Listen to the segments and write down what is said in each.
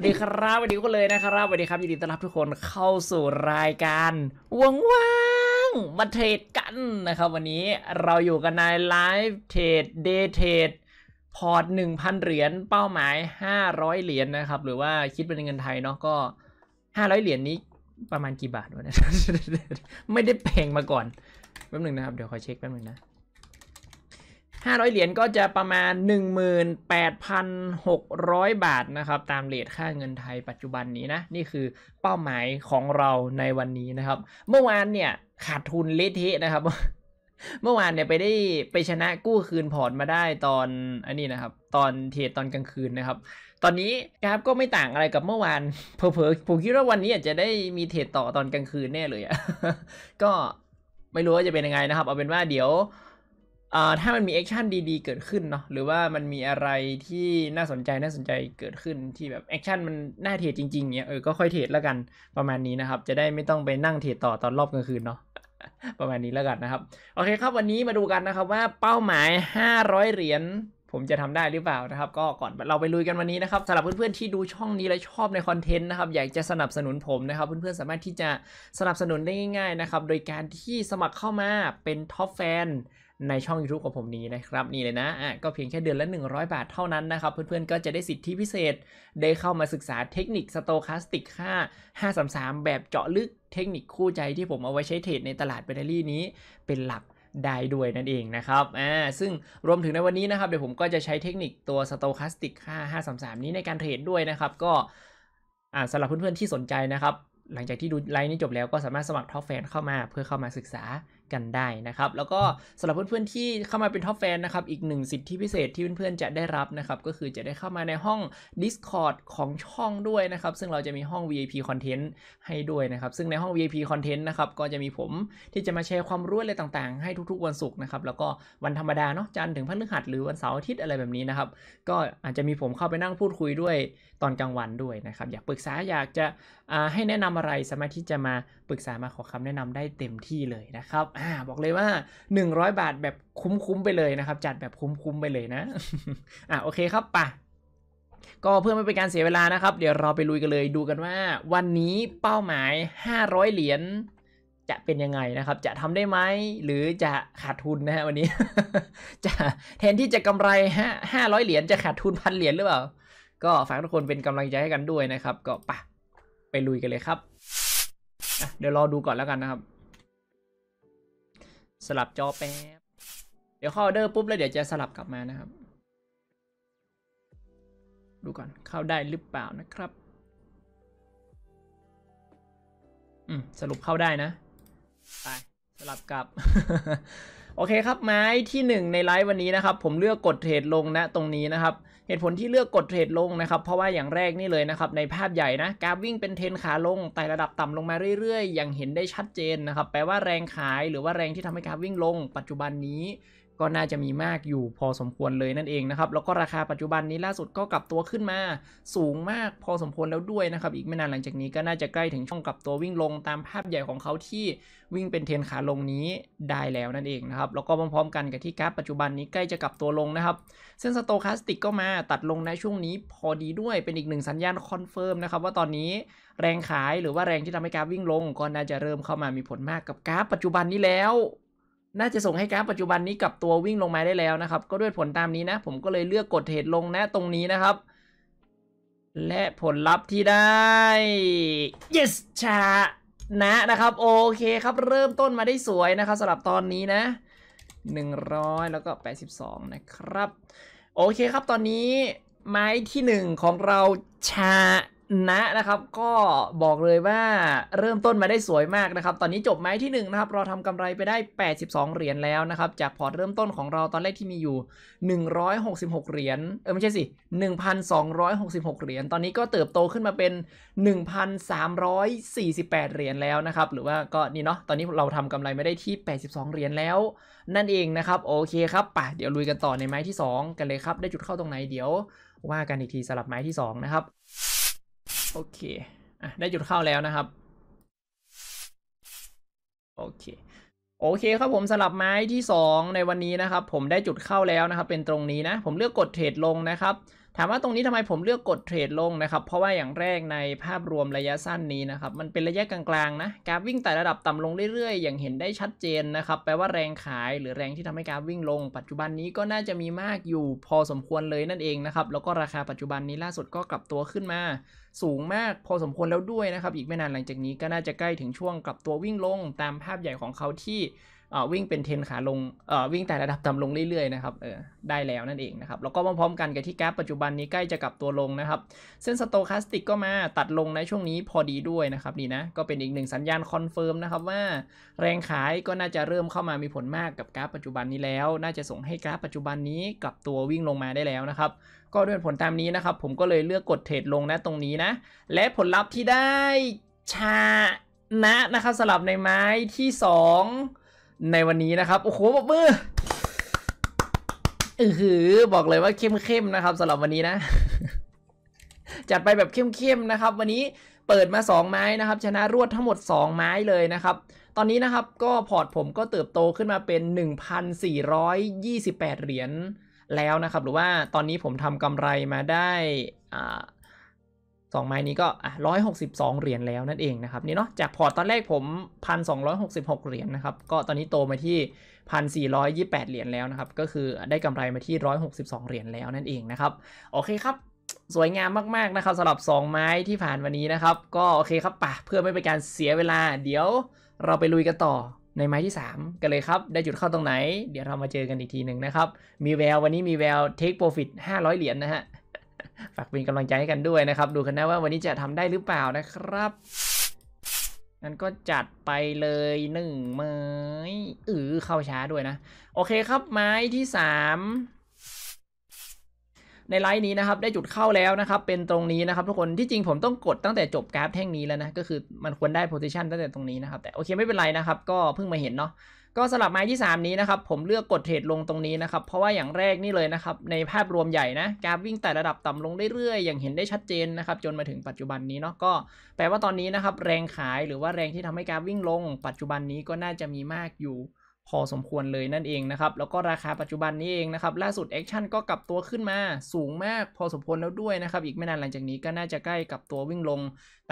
วัสดีครับสวัสดีก็เลยนะครับสวัสดีครับยินดีต้อนรับทุกคนเข้าสู่รายการว่งว่างมาเทรดกันนะครับ วันนี้เราอยู่กันในไลฟ์เทรดเดย์เทรดพอร์ตหนึ่งพันเหรียญเป้าหมายห้าร้อยเหรียญนะครับหรือว่าคิดเป็นเงินไทยเนาะก็ห้าร้อยเหรียญนี้ประมาณกี่บาทวะเนี่ยไม่ได้แพงมาก่อนแป๊บหนึ่งนะครับเดี๋ยวขอเช็คแป๊บหนึ่งนะ500 เหรียญก็จะประมาณ 18,600 บาทนะครับ ตามเลทค่าเงินไทยปัจจุบันนี้นะ นี่คือเป้าหมายของเราในวันนี้นะครับ เมื่อวานเนี่ย ขาดทุนเละเทะนะครับ เมื่อวานเนี่ยไปได้ไปชนะกู้คืนพอร์ตมาได้ตอนอันนี้นะครับ ตอนเทรดตอนกลางคืนนะครับ ตอนนี้กราฟก็ไม่ต่างอะไรกับเมื่อวาน เผลอๆผมคิดว่าวันนี้อาจจะได้มีเทรดต่อตอนกลางคืนแน่เลยอะก็ไม่รู้ว่าจะเป็นยังไงนะครับ เอาเป็นว่าเดี๋ยวอ่ถ้ามันมีแอคชั่นดีๆเกิดขึ้นเนาะหรือว่ามันมีอะไรที่น่าสนใจน่าสนใจเกิดขึ้นที่แบบแอคชั่นมันน่าเทรดจริงๆเนี้ยเออ ก็ค่อยเทรดแล้วกันประมาณนี้นะครับจะได้ไม่ต้องไปนั่งเทรดต่อตอนรอบกลางคืนเนาะประมาณนี้แล้วกันนะครับโอเคครับวันนี้มาดูกันนะครับว่าเป้าหมาย 500 เหรียญ ผมจะทำได้หรือเปล่านะครับก็ก่อนเราไปลุยกันวันนี้นะครับสำหรับเพื่อนๆ ที่ดูช่องนี้และชอบในคอนเทนต์นะครับอยากจะสนับสนุนผมนะครับเพื่อนๆสามารถที่จะสนับสนุนได้ง่ายๆนะครับโดยการที่สมัครเข้ามาเป็นท็อปแฟนในช่อง YouTube ของผมนี้นะครับ นี่เลยนะอ่ะก็เพียงแค่เดือนละ 100 บาทเท่านั้นนะครับ เพื่อนๆ ก็จะได้สิทธิพิเศษได้เข้ามาศึกษาเทคนิคสโตคาสติกค่า533 แบบเจาะลึกเทคนิคคู่ใจที่ผมเอาไว้ใช้เทรดในตลาดแบตเตอรี่นี้ เป็นหลักได้ด้วยนั่นเองนะครับอ่าซึ่งรวมถึงในวันนี้นะครับ เดี๋ยวผมก็จะใช้เทคนิคตัวสโตคาสติกค่า533 นี้ในการเทรดด้วยนะครับก็อ่าสำหรับเพื่อนๆที่สนใจนะครับหลังจากที่ดูไลน์นี้จบแล้วก็สามารถสมัครท็อปแฟนเข้ามา เพื่อเข้ามาศึกษากันได้นะครับแล้วก็สำหรับเพื่อน ๆ ที่เข้ามาเป็นท็อปแฟนนะครับ อีกหนึ่งสิทธิพิเศษที่เพื่อน ๆ จะได้รับนะครับ ก็คือจะได้เข้ามาในห้อง Discord ของช่องด้วยนะครับ ซึ่งเราจะมีห้อง VIP Content ให้ด้วยนะครับ ซึ่งในห้อง VIP Content นะครับก็จะมีผมที่จะมาแชร์ความรู้อะไรต่าง ๆ ให้ทุกๆ วันศุกร์นะครับแล้วก็วันธรรมดาเนาะจันทร์ถึงพฤหัสหรือวันเสาร์อาทิตย์อะไรแบบนี้นะครับก็อาจจะมีผมเข้าไปนั่งพูดคุยด้วยตอนกลางวันด้วยนะครับ อยากปรึกษาอยากจะให้แนะนำอะไรสามารถที่จะมาปรึกษามาขอคำแนะนำได้เต็มที่เลยนะครับอ่าบอกเลยว่า100บาทแบบคุ้มๆไปเลยนะครับ จัดแบบคุ้มๆไปเลยนะ อ่าโอเคครับ่ะก็เพื่อไม่เป็นการเสียเวลานะครับ เดี๋ยวเราไปลุยกันเลย ดูกันว่าวันนี้เป้าหมาย 500 เหรียญจะเป็นยังไงนะครับ จะทำได้ไหมหรือจะขาดทุนนะฮะวันนี้ จะแทนที่จะกำไรฮะห้าร้อยเหรียญจะขาดทุนพันเหรียญหรือเปล่า ก็ฝากทุกคนเป็นกำลังใจให้กันด้วยนะครับ ก็ปะไปลุยกันเลยครับเดี๋ยวรอดูก่อนแล้วกันนะครับสลับจอแป๊บ เดี๋ยวเข้าออเดอร์ปุ๊บแล้วเดี๋ยวจะสลับกลับมานะครับ ดูก่อนเข้าได้หรือเปล่านะครับ อืมสรุปเข้าได้นะ ไปสลับกลับ โอเคครับไม้ที่หนึ่งในไลฟ์วันนี้นะครับ ผมเลือกกดเทรดลงนะ ตรงนี้นะครับเหตุผลที่เลือกกดเทรดลงนะครับเพราะว่าอย่างแรกนี่เลยนะครับในภาพใหญ่นะกราฟวิ่งเป็นเทนขาลง แต่ระดับต่ำลงมาเรื่อยๆ อย่างเห็นได้ชัดเจนนะครับแปลว่าแรงขายหรือว่าแรงที่ทำให้กราฟวิ่งลงปัจจุบันนี้ก็น่าจะมีมากอยู่พอสมควรเลยนั่นเองนะครับแล้วก็ราคาปัจจุบันนี้ล่าสุดก็กลับตัวขึ้นมาสูงมากพอสมควรแล้วด้วยนะครับ อีกไม่นานหลังจากนี้ก็น่าจะใกล้ถึงช่องกลับตัววิ่งลงตามภาพใหญ่ของเขาที่วิ่งเป็นเทนขาลงนี้ได้แล้วนั่นเองนะครับแล้วก็พร้อมๆกันกับที่กราฟปัจจุบันนี้ใกล้จะกลับตัวลงนะครับเส้นสโตคาสติกก็มาตัดลงในช่วงนี้พอดีด้วยเป็นอีกหนึ่งสัญญาณคอนเฟิร์มนะครับว่าตอนนี้แรงขายหรือว่าแรงที่ทำให้กราฟวิ่งลงก็น่าจะเริ่มเข้ามามีผลมากกับกราฟปัจจุบันนี้แล้วน่าจะส่งให้กราฟปัจจุบันนี้กับตัววิ่งลงมาได้แล้วนะครับก็ด้วยผลตามนี้นะ ผมก็เลยเลือกกดเทรดลงนะตรงนี้นะครับ และผลลัพธ์ที่ได้ yes ชานะนะครับโอเคครับเริ่มต้นมาได้สวยนะครับสำหรับตอนนี้นะ 100 แล้วก็ 82 นะครับ โอเคครับตอนนี้ไม้ที่ 1 ของเราชานะนะครับก็บอกเลยว่าเริ่มต้นมาได้สวยมากนะครับ ตอนนี้จบไม้ที่1นะครับเราทำกำไรไปได้ 82 เหรียญแล้วนะครับจากพอร์ตเริ่มต้นของเราตอนแรกที่มีอยู่ 166 เหรียญเออไม่ใช่สิ 1,266 เหรียญตอนนี้ก็เติบโตขึ้นมาเป็น 1,348 เหรียญแล้วนะครับหรือว่าก็นี่เนาะตอนนี้เราทำกำไรไม่ได้ที่ 82 เหรียญแล้ว นั่นเองนะครับ โอเคครับป่ะเดี๋ยวลุยกันต่อในไม้ที่ 2 กันเลยครับได้จุดเข้าตรงไหนเดี๋ยวว่ากันอีกทีสลับไม้ที่2นะครับโอเคอ่ะได้จุดเข้าแล้วนะครับ โอเค โอเคครับผมสลับไม้ที่ 2 ในวันนี้นะครับ ผมได้จุดเข้าแล้วนะครับ เป็นตรงนี้นะ ผมเลือกกดเทรดลงนะครับถามว่าตรงนี้ทำไมผมเลือกกดเทรดลงนะครับ เพราะว่าอย่างแรกในภาพรวมระยะสั้นนี้นะครับ มันเป็นระยะกลางๆ นะกราฟวิ่งแต่ระดับต่ำลงเรื่อยๆ อย่างเห็นได้ชัดเจนนะครับ แปลว่าแรงขายหรือแรงที่ทำให้กราฟวิ่งลงปัจจุบันนี้ก็น่าจะมีมากอยู่พอสมควรเลยนั่นเองนะครับ แล้วก็ราคาปัจจุบันนี้ล่าสุดก็กลับตัวขึ้นมา สูงมากพอสมควรแล้วด้วยนะครับ อีกไม่นานหลังจากนี้ก็น่าจะใกล้ถึงช่วงกลับตัววิ่งลงตามภาพใหญ่ของเขาที่วิ่งเป็นเทนขาลงวิ่งแต่ระดับต่ำลงเรื่อยๆนะครับได้แล้วนั่นเองนะครับแล้วก็พร้อมๆกันกับที่กลปัจจุบันนี้ใกล้จะกลับตัวลงนะครับ เส้นสโตคาสติกก็มาตัดลงในช่วงนี้พอดีด้วยนะครับนี่นะก็เป็นอีกหนึ่งสัญญาณคอนเฟิร์มนะครับว่าแรงขายก็น่าจะเริ่มเข้ามามีผลมากกับกราฟปัจจุบันนี้แล้ว น่าจะส่งให้กราฟปัจจุบันนี้กลับตัววิ่งลงมาได้แล้วนะครับก็ด้วยผลตามนี้นะครับผมก็เลยเลือกกดเทรดลงนะตรงนี้นะและผลลัพธ์ที่ได้ชานะนะครับสลับในไม้ที่ 2ในวันนี้นะครับโอ้โหบอกมือออคือบอกเลยว่าเข้มๆนะครับสำหรับวันนี้นะ จัดไปแบบเข้มๆนะครับ วันนี้เปิดมา 2 ไม้นะครับชนะรวดทั้งหมด 2 ไม้เลยนะครับ ตอนนี้นะครับก็พอร์ตผมก็เติบโตขึ้นมาเป็น1,428เหรียญแล้วนะครับ หรือว่าตอนนี้ผมทำกำไรมาได้อ่า2ไม้นี้ก็อ่ะ162 เหรียญแล้วนั่นเองนะครับนี่เนาะจากพอร์ตตอนแรกผม1,266 เหรียญนะครับก็ตอนนี้โตมาที่ 1,428 เหรียญแล้วนะครับก็คือได้กำไรมาที่ 162 เหรียญแล้วนั่นเองนะครับโอเคครับสวยงามมากๆนะครับสำหรับ 2 ไม้ที่ผ่านวันนี้นะครับก็โอเคครับป่ะเพื่อไม่เป็นการเสียเวลา เดี๋ยวเราไปลุยกันต่อในไม้ที่ 3 กันเลยครับได้จุดเข้าตรงไหนเดี๋ยวเรามาเจอกันอีกทีหนึ่งนะครับมีแวววันนี้มีแววโปรฟิตห้าร500เหรียญนนะฮะฝากเป็นกำลังใจให้กันด้วยนะครับ ดูกันนะว่าวันนี้จะทำได้หรือเปล่านะครับงั้นก็จัดไปเลยหนึ่งไม้เออเข้าช้าด้วยนะโอเคครับไม้ที่สามในไลน์นี้นะครับ ได้จุดเข้าแล้วนะครับ เป็นตรงนี้นะครับ ทุกคนที่จริงผมต้องกดตั้งแต่จบกราฟ แท่งนี้แล้วนะก็คือมันควรได้โพซิชันตั้งแต่ตรงนี้นะครับ แต่โอเคไม่เป็นไรนะครับ ก็เพิ่งมาเห็นเนาะก็สลับไม้ที่ 3 นี้นะครับผมเลือกกดเทรดลงตรงนี้นะครับ เพราะว่าอย่างแรกนี่เลยนะครับในภาพรวมใหญ่นะกราฟวิ่งแต่ระดับต่ำลงเรื่อยๆอย่างเห็นได้ชัดเจนนะครับ จนมาถึงปัจจุบันนี้เนาะก็แปลว่าตอนนี้นะครับแรงขายหรือว่าแรงที่ทำให้กราฟวิ่งลง ปัจจุบันนี้ก็น่าจะมีมากอยู่พอสมควรเลยนั่นเองนะครับ แล้วก็ราคาปัจจุบันนี้เองนะครับ ล่าสุดแอคชั่นก็กลับตัวขึ้นมาสูงมากพอสมควรแล้วด้วยนะครับ อีกไม่นานหลังจากนี้ก็น่าจะใกล้กับตัววิ่งลง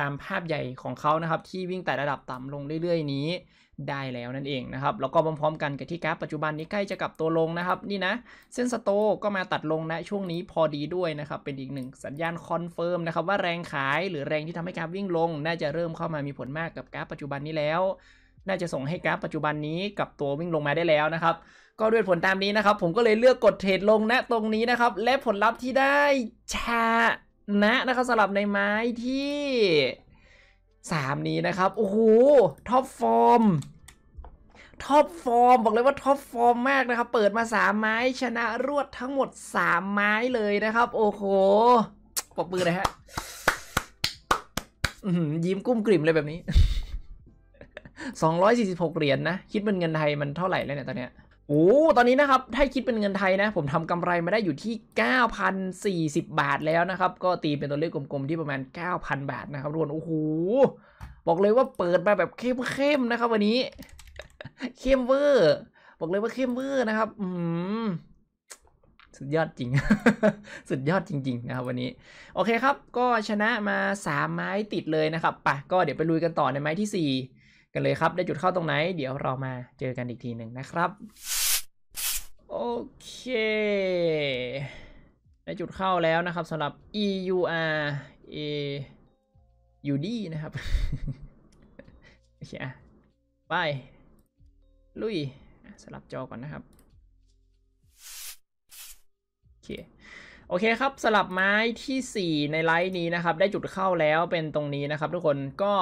ตามภาพใหญ่ของเขานะครับที่วิ่งแต่ระดับต่ำลงเรื่อยๆนี้ได้แล้วนั่นเองนะครับ แล้วก็พร้อมๆกันกับที่กราฟปัจจุบันนี้ใกล้จะกลับตัวลงนะครับ นี่นะเส้นสโตก็มาตัดลงนะช่วงนี้พอดีด้วยนะครับ เป็นอีกหนึ่งสัญญาณคอนเฟิร์มนะครับว่าแรงขายหรือแรงที่ทำให้กราฟวิ่งลง น่าจะเริ่มเข้ามามีผลมากกับกราฟปัจจุบันนี้แล้ว น่าจะส่งให้กราฟปัจจุบันนี้กับตัววิ่งลงมาได้แล้วนะครับ ก็ด้วยผลตามนี้นะครับ ผมก็เลยเลือกกดเทรดลงณตรงนี้นะครับและผลลัพธ์ที่ได้ชนะนะครับสำหรับในไม้ที่3นี้นะครับ โอ้โห ท็อปฟอร์ม ท็อปฟอร์ม บอกเลยว่าท็อปฟอร์มมากนะครับ เปิดมา3ไม้ ชนะรวดทั้งหมด3ไม้เลยนะครับ โอ้โหปกปือเลยฮะยิ้มกุ้มกลิ่มเลยแบบนี้ 246 เหรียญนะ คิดเป็นเงินไทยมันเท่าไหร่แล้วเนี่ยตอนเนี้ยโอ้ ตอนนี้นะครับ ถ้าคิดเป็นเงินไทยนะ ผมทำกำไรมาได้อยู่ที่ 9,040 บาทแล้วนะครับ ก็ตีเป็นตัวเลขกลมๆ ที่ประมาณ 9,000 บาทนะครับ รวนโอ้โห บอกเลยว่าเปิดมาแบบเข้มๆ นะครับวันนี้ เข้มเวอร์ บอกเลยว่าเข้มเวอร์นะครับ อืมสุดยอดจริง สุดยอดจริงๆ นะครับ วันนี้ โอเคครับ ก็ชนะมา 3 ไม้ติดเลยนะครับปะก็เดี๋ยวไปลุยกันต่อในไม้ที่4กันเลยครับ ได้จุดเข้าตรงไหน เดี๋ยวเรามาเจอกันอีกทีหนึ่งนะครับโอเคในจุดเข้าแล้วนะครับสำหรับ EUR A UD นะครับโอเคอ่ะไปลุยสลับจอก่อนนะครับโอเคโอเคครับสลับไม้ที่4 ในไลน์นี้นะครับ ได้จุดเข้าแล้วเป็นตรงนี้นะครับ ทุกคนก็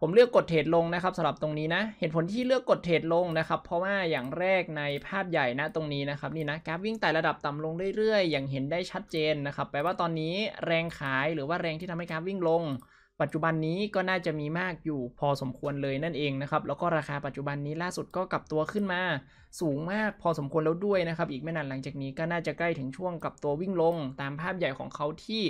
ผมเลือกกดเทรดลงนะครับสำหรับตรงนี้นะ เหตุผลที่เลือกกดเทรดลงนะครับ เพราะว่าอย่างแรกในภาพใหญ่นะ ตรงนี้นะครับนี่นะกราฟวิ่งไต่ระดับต่ำลงเรื่อยๆอย่างเห็นได้ชัดเจนนะครับแปลว่าตอนนี้แรงขายหรือว่าแรงที่ทำให้กราฟวิ่งลง ปัจจุบันนี้ก็น่าจะมีมากอยู่พอสมควรเลยนั่นเองนะครับแล้วก็ราคาปัจจุบันนี้ล่าสุดก็ กลับตัวขึ้นมาสูงมากพอสมควรแล้วด้วยนะครับอีกไม่นานหลังจากนี้ก็น่าจะใกล้ถึงช่วงกับตัววิ่งลง ตามภาพใหญ่ของเขาที่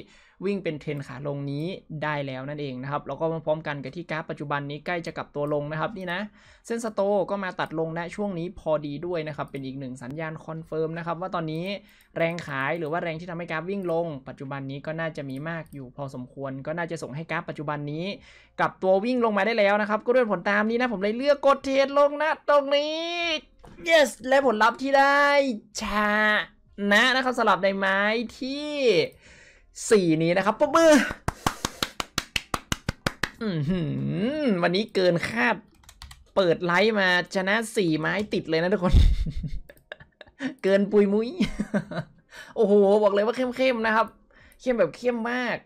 วิ่งเป็นเทรนขาลงนี้ได้แล้วนั่นเองนะครับแล้วก็มาพร้อมกันกับที่กราฟปัจจุบันนี้ใกล้จะกลับตัวลงนะครับนี่นะเส้นสโต ก็มาตัดลงณช่วงนี้พอดีด้วยนะครับเป็นอีกหนึ่งสัญญาณคอนเฟิร์มนะครับว่าตอนนี้แรงขายหรือว่าแรงที่ทำให้กราฟวิ่งลง ปัจจุบันนี้ก็น่าจะมีมากอยู่พอสมควร ก็น่าจะส่งให้กราฟปัจจุบันนี้กลับตัววิ่งลงมาได้แล้วนะครับก็ด้วยผลตามนี้นะผมเลยเลือกกดเทรดลงนะตรงนี้ yes และผลลัพธ์ที่ได้ชานะนะครับสลับในไม้ที่ 4 นี้นะครับปุ๊บมือวันนี้เกินคาดเปิดไลฟ์มาชนะ4ไม้ติดเลยนะทุกคน เกินปุยมุ้ยโอ้โหบอกเลยว่าเข้มๆนะครับ เข้มแบบเข้มมาก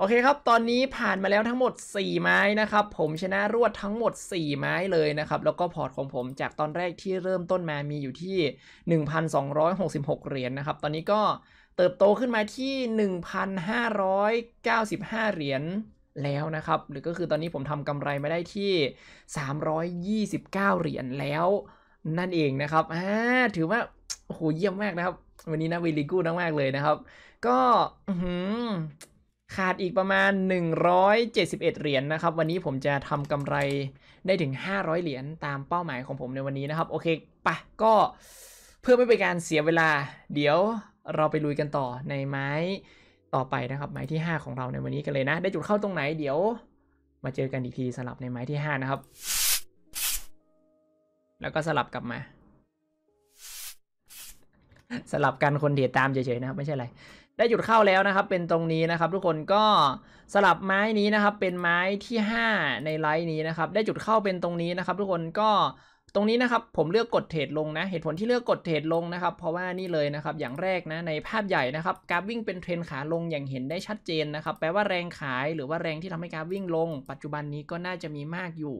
โอเคครับ ตอนนี้ผ่านมาแล้วทั้งหมด 4 ไม้นะครับ ผมชนะรวดทั้งหมด 4 ไม้เลยนะครับ แล้วก็พอร์ตของผมจากตอนแรกที่เริ่มต้นมา มีอยู่ที่1,266เหรียญนนะครับ ตอนนี้ก็เติบโตขึ้นมาที่ 1,595 เหรียญแล้วนะครับ หรือก็คือตอนนี้ผมทำกำไรมาได้ที่ 329เหรียญแล้วนั่นเองนะครับอ่าถือว่าโหเยี่ยมมากนะครับ วันนี้นะวิลิกูดมากเลยนะครับ ก็ขาดอีกประมาณ 171 เหรียญนนะครับ วันนี้ผมจะทำกำไรได้ถึง 500 เหรียญ ตามเป้าหมายของผมในวันนี้นะครับโอเคปะก็เพื่อไม่เป็นการเสียเวลา เดี๋ยวเราไปลุยกันต่อในไม้ต่อไปนะครับ ไม้ที่ 5 ของเราในวันนี้กันเลยนะ ได้จุดเข้าตรงไหนเดี๋ยว มาเจอกันอีกทีสลับในไม้ที่5นะครับแล้วก็สลับกลับมา สลับกันคนเดียตามเฉยๆนะครับ ไม่ใช่อะไรได้จุดเข้าแล้วนะครับเป็นตรงนี้นะครับ ทุกคนก็สลับไม้นี้นะครับเป็นไม้ที่ 5 ในไลน์นี้นะครับ ได้จุดเข้าเป็นตรงนี้นะครับ ทุกคนก็ตรงนี้นะครับผมเลือกกดเทรดลงนะเหตุผลที่เลือกกดเทรดลงนะครับ เพราะว่านี่เลยนะครับอย่างแรกนะในภาพใหญ่นะครับการวิ่งเป็นเทรนขาลงอย่างเห็นได้ชัดเจนนะครับแปลว่าแรงขายหรือว่าแรงที่ทำให้การวิ่งลง ปัจจุบันนี้ก็น่าจะมีมากอยู่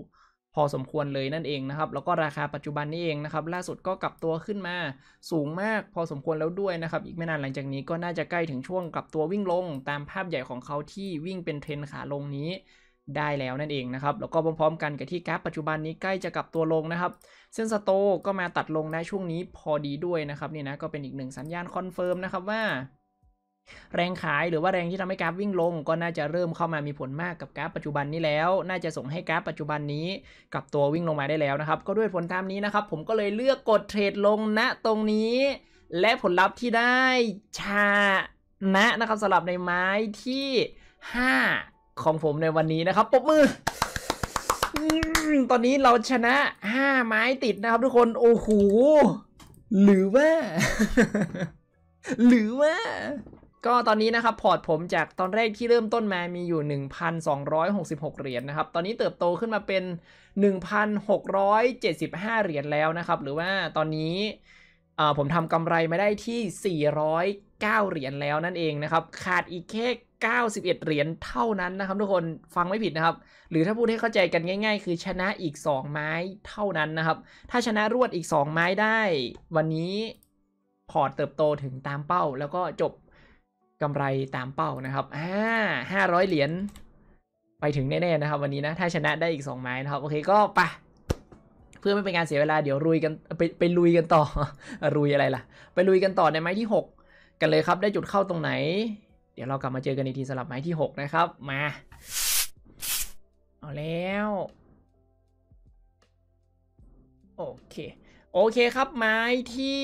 พอสมควรเลยนั่นเองนะครับแล้วก็ราคาปัจจุบันนี้เองนะครับล่าสุดก็กลับตัวขึ้นมาสูงมากพอสมควรแล้วด้วยนะครับอีกไม่นานหลังจากนี้ก็น่าจะใกล้ถึงช่วงกลับตัววิ่งลง ตามภาพใหญ่ของเขาที่วิ่งเป็นเทรนขาลงนี้ได้แล้วนั่นเองนะครับแล้วก็พร้อมๆกันกับที่กราฟปัจจุบันนี้ใกล้จะกลับตัวลงนะครับ เส้นสโตก็มาตัดลงในช่วงนี้พอดีด้วยนะครับ นี่นะก็เป็นอีกหนึ่งสัญญาณคอนเฟิร์มนะครับว่าแรงขายหรือว่าแรงที่ทำให้กราฟวิ่งลง ก็น่าจะเริ่มเข้ามามีผลมากกับกราฟปัจจุบันนี้แล้ว น่าจะส่งให้กราฟปัจจุบันนี้กับตัววิ่งลงมาได้แล้วนะครับ ก็ด้วยผลตามนี้นะครับ ผมก็เลยเลือกกดเทรดลงณตรงนี้ และผลลัพธ์ที่ได้ชา นะนะครับสำหรับในไม้ที่ 5 ของผมในวันนี้นะครับปรบมือตอนนี้เราชนะ 5 ไม้ติดนะครับทุกคนโอ้โหหรือว่า หรือว่าก็ตอนนี้นะครับพอร์ตผมจากตอนแรกที่เริ่มต้นมา มีอยู่ 1,266เหรียญนนะครับ ตอนนี้เติบโตขึ้นมาเป็น 1,675เหรียญแล้วนะครับ หรือว่าตอนนี้ผมทำกำไรไม่ได้ที่ 409เหรียญแล้วนั่นเองนะครับ ขาดอีกแค่91เหรียญเท่านั้นนะครับทุกคนฟังไม่ผิดนะครับ หรือถ้าพูดให้เข้าใจกันง่าย ๆ คือชนะอีก 2 ไม้เท่านั้นนะครับถ้าชนะรวดอีก 2 ไม้ได้ วันนี้พอร์ตเติบโตถึงตามเป้า แล้วก็จบกำไรตามเป้านะครับอ่าห้าร้อยเหรียญ ไปถึงแน่ๆนะครับ วันนี้นะ ถ้าชนะได้อีกสองไม้นะครับ โอเคก็ไปเพื่อไม่เป็นการเสียเวลา เดี๋ยวลุยกันไปไปลุยกันต่อ ลุยอะไรล่ะ ไปลุยกันต่อในไม้ที่6กันเลยครับ ได้จุดเข้าตรงไหน เดี๋ยวเรากลับมาเจอกันอีกทีสลับไม้ที่6นะครับ มา เอาแล้ว โอเค โอเคครับไม้ที่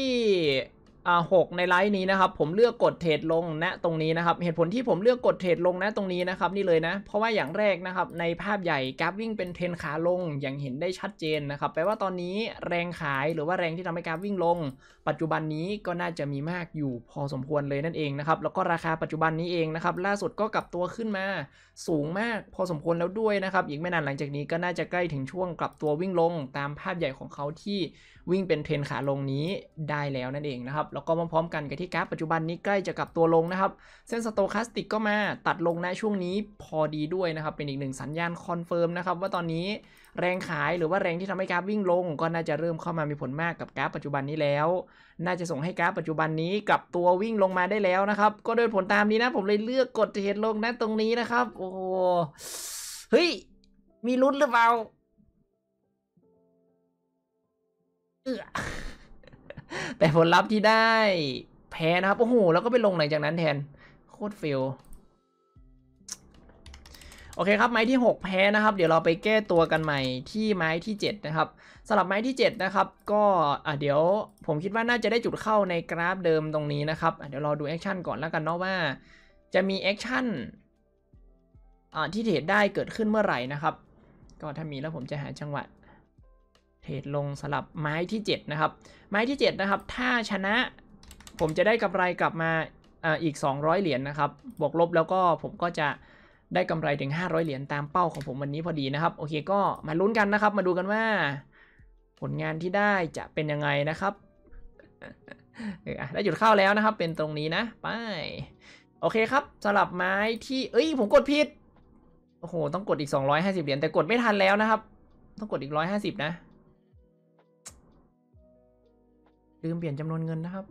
หกในไลน์นี้นะครับผมเลือกกดเทรดลงณตรงนี้นะครับ เหตุผลที่ผมเลือกกด เทรดลงณตรงนี้นะครับ นี่เลยนะ เพราะว่าอย่างแรกนะครับ ในภาพใหญ่กราฟวิ่งเป็นเทรนขาลง อย่างเห็นได้ชัดเจนนะครับแปลว่าตอนนี้แรงขายหรือว่าแรงที่ทำให้กราฟวิ่งลง ปัจจุบันนี้ก็น่าจะมีมากอยู่พอสมควรเลยนั่นเองนะครับ แล้วก็ราคาปัจจุบันนี้เองนะครับล่าสุดก็กลับตัวขึ้นมาสูงมากพอสมควรแล้วด้วยนะครับอีกไม่นานหลังจากนี้ก็น่าจะใกล้ถึงช่วงกลับตัววิ่งลงตามภาพใหญ่ของเขาที่วิ่งเป็นเทรนขาลงนี้ได้แล้วนั่นเองนะครับแล้วก็พร้อมๆกันกับที่กราฟปัจจุบันนี้ใกล้จะกลับตัวลงนะครับ เส้นสโตคาสติกก็มาตัดลงนะช่วงนี้พอดีด้วยนะครับ เป็นอีกหนึ่งสัญญาณคอนเฟิร์มนะครับว่าตอนนี้แรงขายหรือว่าแรงที่ทำให้กราฟวิ่งลงก็น่าจะเริ่มเข้ามามีผลมากกับกราฟปัจจุบันนี้แล้ว น่าจะส่งให้กราฟปัจจุบันนี้กลับตัววิ่งลงมาได้แล้วนะครับ ก็โดยผลตามนี้นะ ผมเลยเลือกกดเทรดลงนะตรงนี้นะครับ โอ้เฮ้ยมีลุ้นหรือเปล่าเออแต่ผลลัพธ์ที่ได้แพ้นะครับโอ้โหแล้วก็ไปลงหลังจากนั้นแทนโคตรฟิลโอเคครับไม้ที่ 6 แพ้นะครับ เดี๋ยวเราไปแก้ตัวกันใหม่ที่ไม้ที่7นะครับสำหรับไม้ที่ 7 นะครับ ก็อ่ะเดี๋ยวผมคิดว่าน่าจะได้จุดเข้าในกราฟเดิมตรงนี้นะครับเดี๋ยวเราดูแอคชั่นก่อนแล้วกันเนาะว่า จะมีแอคชั่นที่เทรดได้เกิดขึ้นเมื่อไหร่นะครับ ก็ถ้ามีแล้วผมจะหาจังหวะเทรดลงสลับไม้ที่7นะครับไม้ที่7นะครับ ถ้าชนะผมจะได้กำไรกลับมาอีก200เหรียญนะครับบวกลบแล้วก็ผมก็จะได้กำไรถึง500เหรียญตามเป้าของผมวันนี้พอดีนะครับ โอเคก็มาลุ้นกันนะครับ มาดูกันว่าผลงานที่ได้จะเป็นยังไงนะครับได้หยุดเข้าแล้วนะครับ เป็นตรงนี้นะไปโอเคครับสลับไม้ที่เอ้ย ผมกดผิดโอ้โหต้องกดอีก250เหรียญแต่กดไม่ทันแล้วนะครับต้องกดอีก150นะลืมเปลี่ยนจำนวนเงินนะครับ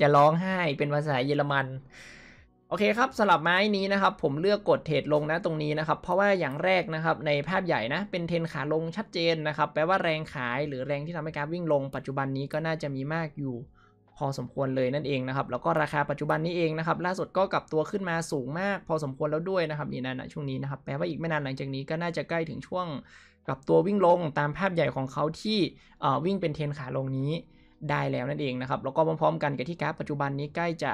จะร้องไห้ เป็นภาษาเยอรมัน โอเคครับสลับไม้นี้นะครับ ผมเลือกกดเทรดลงนะ ตรงนี้นะครับ เพราะว่าอย่างแรกนะครับ ในภาพใหญ่นะ เป็นเทนขาลงชัดเจนนะครับ แปลว่าแรงขายหรือแรงที่ทำให้กราฟวิ่งลง ปัจจุบันนี้ก็น่าจะมีมากอยู่พอสมควรเลยนั่นเองนะครับแล้วก็ราคาปัจจุบันนี้เองนะครับ ล่าสุดก็กลับตัวขึ้นมาสูงมาก พอสมควรแล้วด้วยนะครับนี่นะช่วงนี้นะครับ แปลว่าอีกไม่นานหลังจากนี้ก็น่าจะใกล้ถึงช่วงกลับตัววิ่งลงตามภาพใหญ่ของเขาที่วิ่งเป็นเทนขาลงนี้ได้แล้วนั่นเองนะครับแล้วก็พร้อมๆกันกับที่กราฟปัจจุบันนี้ใกล้จะ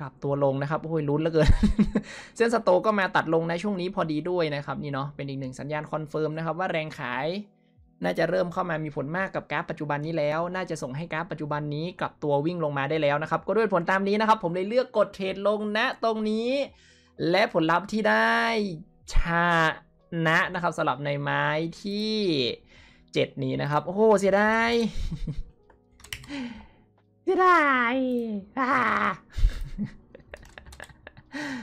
กลับตัวลงนะครับโอ้ยลุ้นเหลือเกินเส้นสโตก็มาตัดลงในช่วงนี้พอดีด้วยนะครับนี่เนาะเป็นอีกหนึ่งสัญญาณคอนเฟิร์มนะครับว่าแรงขายน่าจะเริ่มเข้ามามีผลมากกับกราฟปัจจุบันนี้แล้ว น่าจะส่งให้กราฟปัจจุบันนี้กลับตัววิ่งลงมาได้แล้วนะครับ ก็ด้วยผลตามนี้นะครับ ผมเลยเลือกกดเทรดลงณตรงนี้ และผลลัพธ์ที่ได้ชนะนะครับ สลับในไม้ที่7นี้นะครับ โอ้โห เสียดาย เสียดาย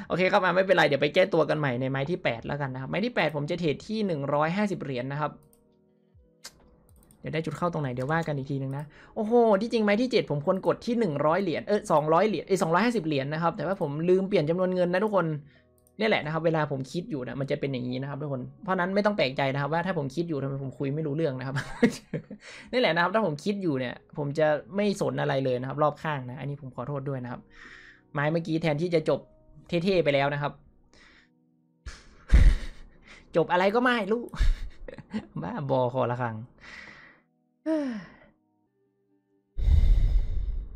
โอเคครับมาไม่เป็นไร เดี๋ยวไปแก้ตัวกันใหม่ในไม้ที่8แล้วกันนะครับ ไม้ที่8ผมจะเทรดที่150เหรียญนนะครับดี๋ยวได้จุดเข้าตรงไหนเดี๋ยวว่ากันอีกทีนึงนะ โอ้โหที่จริงไหมที่ 7 ผมควรกดที่100เหรียญเออ้อยเหรียญเออสิบเหรียญนะครับแต่ว่าผมลืมเปลี่ยนจำนวนเงินนะทุกคนนี่แหละนะครับ เวลาผมคิดอยู่นะมันจะเป็นอย่างนี้นะครับทุกคนเพราะนั้นไม่ต้องแปลกใจนะครับ ว่าถ้าผมคิดอยู่ทำไมผมคุยไม่รู้เรื่องนะครับนี่แหละนะครับ ถ้าผมคิดอยู่เนี่ย ผมจะไม่สนอะไรเลยนะครับ รอบข้างนะ อันนี้ผมขอโทษด้วยนะครับ ไม้เมื่อกี้แทนที่จะจบเท่ๆไปแล้วนะครับ จบอะไรก็ไม่รู้บ้าบอคอละครัง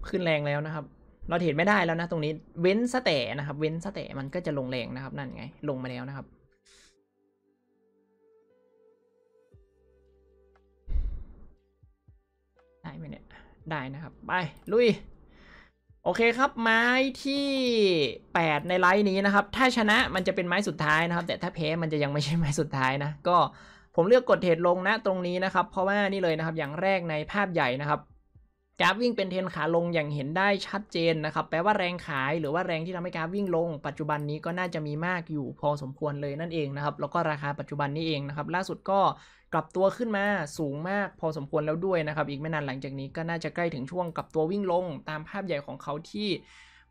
ขึ้นแรงแล้วนะครับ เราเห็นไม่ได้แล้วนะตรงนี้ เว้นสเตะนะครับ เว้นสเตะมันก็จะลงแรงนะครับ นั่นไงลงมาแล้วนะครับได้ไหมเนี่ยได้นะครับไปลุย โอเคครับไม้ที่8 ในไลน์นี้นะครับ ถ้าชนะมันจะเป็นไม้สุดท้ายนะครับแต่ถ้าแพ้มันจะยังไม่ใช่ไม้สุดท้ายนะก็ผมเลือกกดเทรดลงนะตรงนี้นะครับเพราะว่านี่เลยนะครับ อย่างแรกในภาพใหญ่นะครับกราฟวิ่งเป็นเทนขาลงอย่างเห็นได้ชัดเจนนะครับ แปลว่าแรงขายหรือว่าแรงที่ทำให้กราฟวิ่งลง ปัจจุบันนี้ก็น่าจะมีมากอยู่พอสมควรเลยนั่นเองนะครับแล้วก็ราคาปัจจุบันนี้เองนะครับ ล่าสุดก็กลับตัวขึ้นมาสูงมากพอสมควรแล้วด้วยนะครับ อีกไม่นานหลังจากนี้ก็น่าจะใกล้ถึงช่วงกลับตัววิ่งลงตามภาพใหญ่ของเขาที่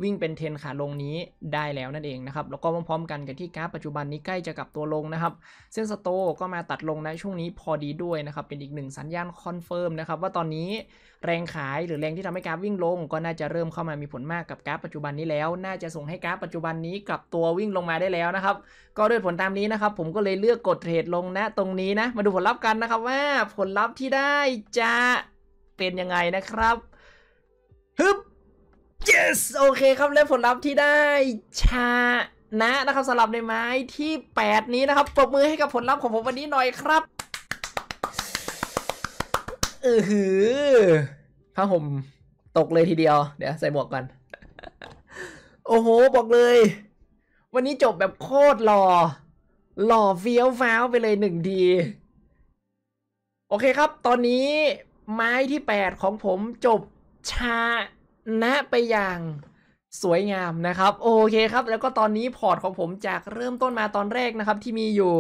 วิ่งเป็นเทนขาลงนี้ได้แล้วนั่นเองนะครับ แล้วก็พร้อมๆกันกับที่กราฟปัจจุบันนี้ใกล้จะกลับตัวลงนะครับ เส้นสโตก็มาตัดลงในช่วงนี้พอดีด้วยนะครับ เป็นอีกหนึ่งสัญญาณคอนเฟิร์มนะครับว่าตอนนี้แรงขายหรือแรงที่ทำให้กราฟวิ่งลงก็น่าจะเริ่มเข้ามามีผลมากกับกราฟปัจจุบันนี้แล้ว น่าจะส่งให้กราฟปัจจุบันนี้กลับตัววิ่งลงมาได้แล้วนะครับ ก็ด้วยผลตามนี้นะครับ ผมก็เลยเลือกกดเทรดลงนะตรงนี้นะ มาดูผลลัพธ์กันนะครับว่าผลลัพธ์ที่ได้จะเป็นยังไงนะครับฮึบ yes โอเคครับและผลลัพธ์ที่ได้ชานะนะครับสำหรับในไม้ที่ 8 นี้นะครับปรบมือให้กับผลลัพธ์ของผมวันนี้หน่อยครับเออหือผ้าห่มตกเลยทีเดียว เดี๋ยวใส่หมวกกันโอ้โหบอกเลย วันนี้จบแบบโคตรหล่อหล่อเฟี้ยวฟ้าวไปเลยหนึ่งดีโอเคครับ ตอนนี้ไม้ที่8ของผมจบชานะไปอย่างสวยงามนะครับ โอเคครับ แล้วก็ตอนนี้พอร์ตของผมจากเริ่มต้นมาตอนแรกนะครับ ที่มีอยู่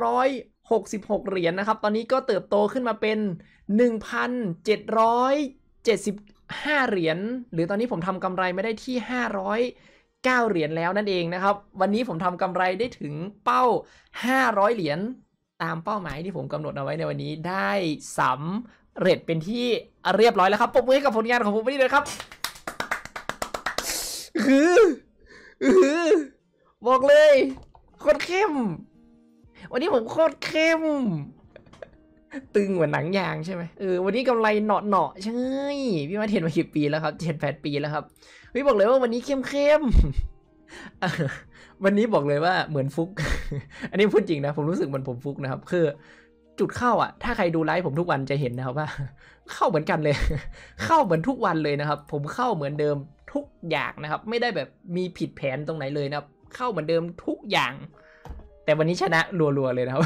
1,266 เหรียญนนะครับ ตอนนี้ก็เติบโตขึ้นมาเป็น 1,775 เหรียญหรือตอนนี้ผมทำกำไรไม่ได้ที่ 509 เหรียญแล้วนั่นเองนะครับ วันนี้ผมทำกำไรได้ถึงเป้า 500 เหรียญตามเป้าหมายที่ผมกำหนดเอาไว้ในวันนี้ได้สำเรดเป็นที่เรียบร้อยแล้วครับปมมือให้กับผลงานของผมไปนี่เลยครับคือ บอกเลยโคตรเข้ม วันนี้ผมโคตรเข้มตึงเหมือนหนังยางใช่ไหมเออวันนี้กำไรเหนาะเหนาะใช่ พี่มาเทนมากี่ปีแล้วครับเทนแปดปีแล้วครับ พี่บอกเลยว่าวันนี้เข้มเข้มวันนี้บอกเลยว่าเหมือนฟุก อันนี้พูดจริงนะผมรู้สึกเหมือนผมฟุกนะครับ คือจุดเข้าอ่ะถ้าใครดูไลฟ์ผมทุกวันจะเห็นนะครับว่า เข้าเหมือนกันเลย เข้าเหมือนทุกวันเลยนะครับ ผมเข้าเหมือนเดิมทุกอย่างนะครับ ไม่ได้แบบมีผิดแผนตรงไหนเลยนะครับ เข้าเหมือนเดิมทุกอย่าง แต่วันนี้ชนะรัวๆเลยนะครับ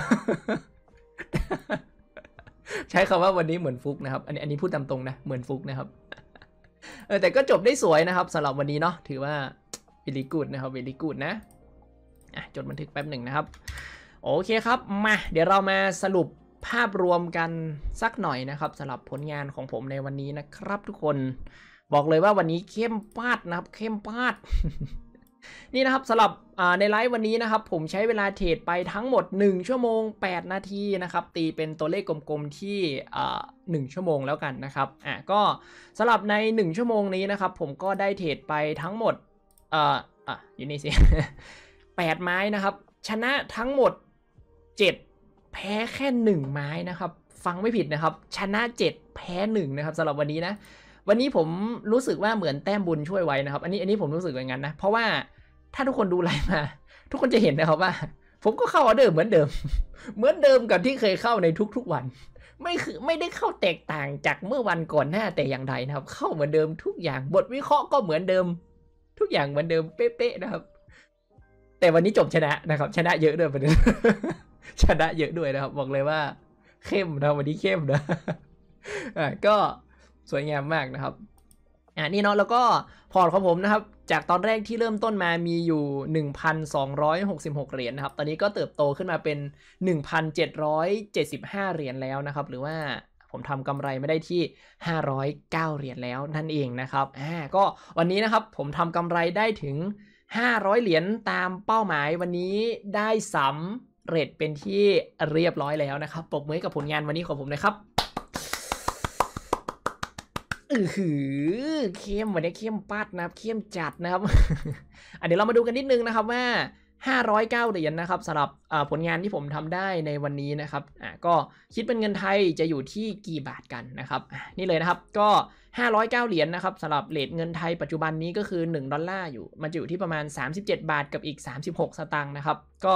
ใช้คำว่าวันนี้เหมือนฟุกนะครับอันนี้อันนี้พูดตามตรงนะเหมือนฟุกนะครับเออแต่ก็จบได้สวยนะครับ สำหรับวันนี้เนาะถือว่าวิลลี่กูดนะครับวิลลี่กูดนะอ่ะจดบันทึกแป๊บหนึ่งนะครับ โอเคครับ มา เดี๋ยวเรามาสรุปภาพรวมกันสักหน่อยนะครับสำหรับผลงานของผมในวันนี้นะครับ ทุกคนบอกเลยว่าวันนี้เข้มปาดนะครับเข้มปาดนี่นะครับสำหรับในไลฟ์วันนี้นะครับ ผมใช้เวลาเทรดไปทั้งหมด1ชั่วโมง8นาทีนะครับ ตีเป็นตัวเลขกลมๆที่1ชั่วโมงแล้วกันนะครับอ่ะก็สำหรับใน1ชั่วโมงนี้นะครับ ผมก็ได้เทรดไปทั้งหมดอ่าอ่ะอยู่นี่สิ8ไม้นะครับ ชนะทั้งหมด7แพ้แค่ 1 ไม้นะครับ ฟังไม่ผิดนะครับ ชนะ7แพ้1นะครับสำหรับวันนี้นะ วันนี้ผมรู้สึกว่าเหมือนแต้มบุญช่วยไว้นะครับ อันนี้อันนี้ผมรู้สึกอย่างนั้นนะ เพราะว่าถ้าทุกคนดูไลน์มาทุกคนจะเห็นนะครับว่า ผมก็เข้าออเดอร์เหมือนเดิม เหมือนเดิมกับที่เคยเข้าในทุกๆวัน ไม่คือไม่ได้เข้าแตกต่างจากเมื่อวันก่อนหน้าแต่อย่างใดนะครับ เข้าเหมือนเดิมทุกอย่างบทวิเคราะห์ก็เหมือนเดิม ทุกอย่างเหมือนเดิม เป๊ะๆนะครับ แต่วันนี้จบชนะนะครับ ชนะเยอะด้วยประเด็นชนะเยอะด้วยนะครับ บอกเลยว่า เข้มนะวันนี้เข้มนะอ่าก็สวยงามมากนะครับอ่านี่เนาะแล้วก็พอร์ตของผมนะครับ จากตอนแรกที่เริ่มต้นมามีอยู่ 1,266เหรียญนนะครับ ตอนนี้ก็เติบโตขึ้นมาเป็น 1,775เหรียญแล้วนะครับ หรือว่าผมทำกำไรไม่ได้ที่ 509เหรียญแล้วนั่นเองนะครับอ่าก็วันนี้นะครับ ผมทำกำไรได้ถึง 500เหรียญตามเป้าหมายวันนี้ได้สำเรดเป็นที่เรียบร้อยแล้วนะครับปรบมือกับผลงานวันนี้ของผมนะครับ อือหือเข้มวันนี้เข้มปัดนะครับ เข้มจัดนะครับ อันเดี๋ยวเรามาดูกันนิดนึงนะครับ ว่า509เหรียญนนะครับสำหรับผลงานที่ผมทำได้ในวันนี้นะครับก็คิดเป็นเงินไทยจะอยู่ที่กี่บาทกันนะครับนี่เลยนะครับ ก็509เหรียญนนะครับสำหรับเลทเงินไทยปัจจุบันนี้ก็คือ1 ดอลลาร์อยู่มันจะอยู่ที่ประมาณ37บาทกับอีก36สตางค์นะครับ ก็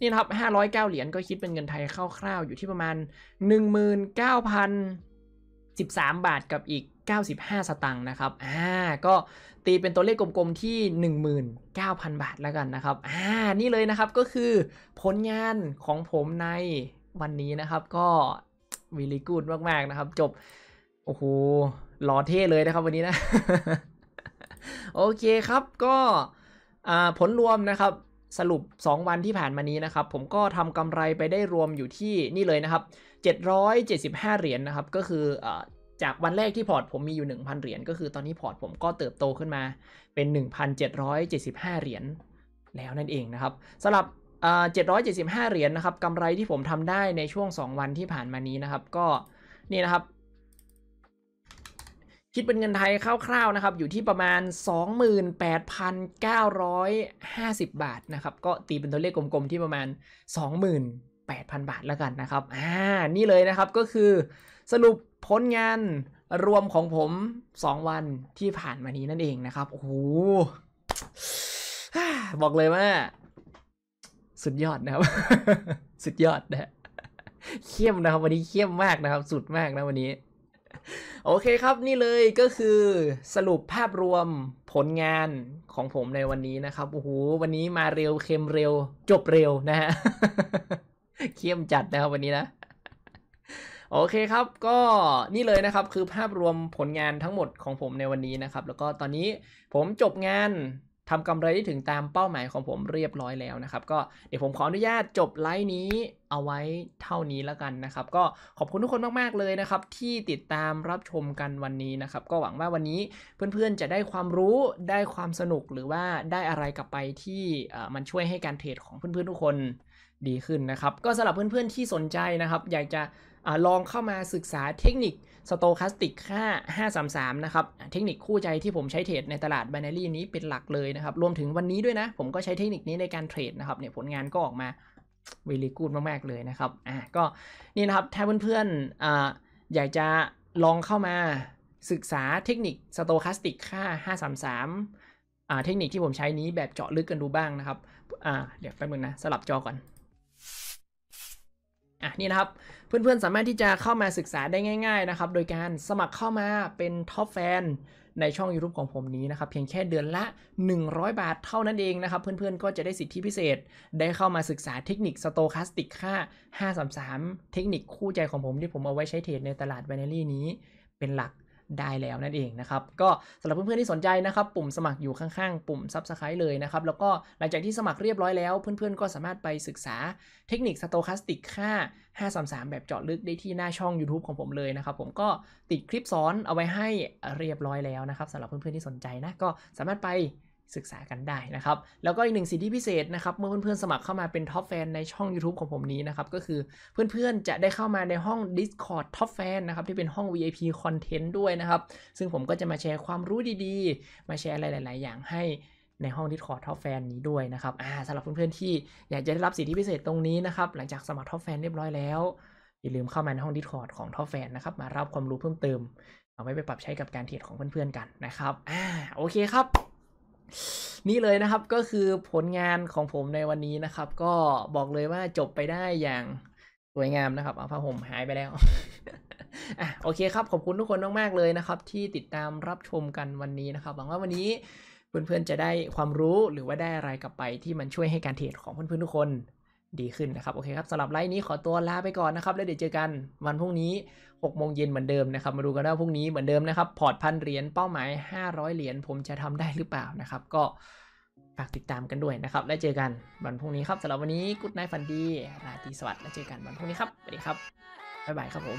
นี่นะครับ509เหรียญก็คิดเป็นเงินไทยคร่าวๆอยู่ที่ประมาณ19,013บาทกับอีก95สตางค์นะครับอ่าก็ตีเป็นตัวเลขกลมๆที่19,000บาทแล้วกันนะครับ อ่านี่เลยนะครับก็คือ ผลงานของผมในวันนี้นะครับ ก็วีลิกูดมาก ๆนะครับ จบ โอ้โหหล่อเท่เลยนะครับวันนี้นะ โอเคครับก็ผลรวมนะครับ สรุป2วันที่ผ่านมานี้นะครับผมก็ทำกำไรไปได้รวมอยู่ที่นี่เลยนะครับ775เหรียญนนะครับ ก็คือจากวันแรกที่พอร์ต ผมมีอยู่1,000เหรียญก็คือตอนนี้พอร์ตผมก็เติบโตขึ้นมา เป็น1,775เหรียญแล้วนั่นเองนะครับสำหรับ775เหรียญนะครับกำไรที่ผมทำได้ในช่วง2วันที่ผ่านมานี้นะครับ ก็นี่นะครับคิดเป็นเงินไทยคร่าวๆนะครับอยู่ที่ประมาณ 28,950 บาทนะครับ ก็ตีเป็นตัวเลขกลมๆ ที่ประมาณ 28,000 บาทแล้วกันนะครับอ่านี่เลยนะครับก็คือสรุปผลงานรวมของผม 2 วันที่ผ่านมานี้นั่นเองนะครับโอ้โหบอกเลยว่า สุดยอดนะครับสุดยอดนะเข้มนะครับ วันนี้เข้มมากนะครับ สุดมากนะวันนี้โอเคครับนี่เลยก็คือ สรุปภาพรวมผลงานของผมในวันนี้นะครับโอ้โหวันนี้มาเร็วเค็มเร็ว จบเร็วนะฮะเข้มจัดนะครับวันนี้นะ โอเคครับ ก็นี่เลยนะครับ คือภาพรวมผลงานทั้งหมดของผมในวันนี้นะครับ แล้วก็ตอนนี้ผมจบงานทำกำไรได้ถึงตามเป้าหมายของผมเรียบร้อยแล้วนะครับ ก็เดี๋ยวผมขออนุญาตจบไลฟ์นี้ เอาไว้เท่านี้แล้วกันนะครับ ก็ขอบคุณทุกคนมากๆเลยนะครับที่ติดตามรับชมกันวันนี้นะครับ ก็หวังว่าวันนี้เพื่อนๆจะได้ความรู้ได้ความสนุก หรือว่าได้อะไรกลับไปที่มันช่วยให้การเทรดของเพื่อนๆ ทุกคน ดีขึ้นนะครับ ก็สำหรับเพื่อนๆ ที่สนใจนะครับอยากจะอลองเข้ามาศึกษาเทคนิคสโตคัสติกค่า 533นะครับ เทคนิคคู่ใจที่ผมใช้เทรดในตลาด b บารี่นี้เป็นหลักเลยนะครับ รวมถึงวันนี้ด้วยนะ ผมก็ใช้เทคนิคนี้ในการเทรดนะครับ เนี่ยผลงานก็ออกมาวิลีกูดมาก ๆ เลยนะครับ อ่ะ ก็นี่นะครับ ถ้าเพื่อนๆออยากจะลองเข้ามาศึกษาเทคนิคสโตคัสติกค่า 533 เทคนิคที่ผมใช้นี้แบบเจาะลึกกันดูบ้างนะครับเดี๋ยวแป๊บนึงนะ สลับจอก่อนอ่ะนี่นะครับเพื่อนๆสามารถที่จะเข้ามาศึกษาได้ง่ายๆนะครับโดยการสมัครเข้ามาเป็นท็อปแฟนในช่อง YouTube ของผมนี้นะครับเพียงแค่เดือนละ 100 บาทเท่านั้นเองนะครับเพื่อนๆก็จะได้สิทธิพิเศษได้เข้ามาศึกษาเทคนิคสโตคาสติกค่า 533 เทคนิคคู่ใจของผมที่ผมเอาไว้ใช้เทรดในตลาดแบนเนอรี่นี้เป็นหลักได้แล้วนั่นเองนะครับก็สำหรับเพื่อนๆที่สนใจนะครับปุ่มสมัครอยู่ข้างๆปุ่ม Subscribe เลยนะครับแล้วก็หลังจากที่สมัครเรียบร้อยแล้ว เพื่อนๆก็สามารถไปศึกษาเทคนิคสโตคาสติกค่า 533 แบบเจาะลึกได้ที่หน้าช่อง YouTube ของผมเลยนะครับผมก็ติดคลิปสอนเอาไว้ให้เรียบร้อยแล้วนะครับสำหรับเพื่อนๆที่สนใจนะก็สามารถไปศึกษากันได้นะครับ แล้วก็อีกหนึ่งสิทธิพิเศษนะครับเมื่อเพื่อนๆสมัครเข้ามาเป็นท็อปแฟนในช่อง YouTube ของผมนี้นะครับ ก็คือเพื่อนๆจะได้เข้ามาในห้อง Discord ท็อปแฟนนะครับที่เป็นห้อง VIP Content ด้วยนะครับ ซึ่งผมก็จะมาแชร์ความรู้ดีๆ มาแชร์อะไรหลายๆอย่างให้ในห้อง Discord ท็อปแฟนนี้ด้วยนะครับอ่าสำหรับเพื่อนๆที่อยากจะได้รับสิทธิพิเศษตรงนี้นะครับหลังจากสมัครท็อปแฟนเรียบร้อยแล้วอย่าลืมเข้ามาในห้อง Discord ของท็อปแฟนนะครับมารับความรู้เพิ่มเติมเอาไว้ไปปรับใช้กับการเทรดของเพื่อนๆกันนะครับอ่าโอเคครับนี่เลยนะครับก็คือผลงานของผมในวันนี้นะครับ ก็บอกเลยว่าจบไปได้อย่างสวยงามนะครับ เอาผ้าห่มหายไปแล้วอ่ะโอเคครับขอบคุณทุกคนมากๆเลยนะครับ ที่ติดตามรับชมกันวันนี้นะครับหวังว่าวันนี้เพื่อนๆจะได้ความรู้หรือว่าได้อะไรกลับไปที่มันช่วยให้การเทรดของเพื่อนๆทุกคนดีขึ้นนะครับโอเคครับสำหรับไลฟ์นี้ขอตัวลาไปก่อนนะครับแล้วเดี๋ยวเจอกันวันพรุ่งนี้6โมงเย็นเหมือนเดิมนะครับมาดูกันว่าพรุ่งนี้เหมือนเดิมนะครับ พอร์ตพันเหรียญเป้าหมาย 500 เหรียญผมจะทำได้หรือเปล่านะครับก็ฝากติดตามกันด้วยนะครับแล้วเจอกันวันพรุ่งนี้ครับสำหรับวันนี้กุ๊ดไนท์ฟันดี ราตรีสวัสดิ์แล้วเจอกันวันพรุ่งนี้ครับสวัสดีครับบ๊ายบายครับผม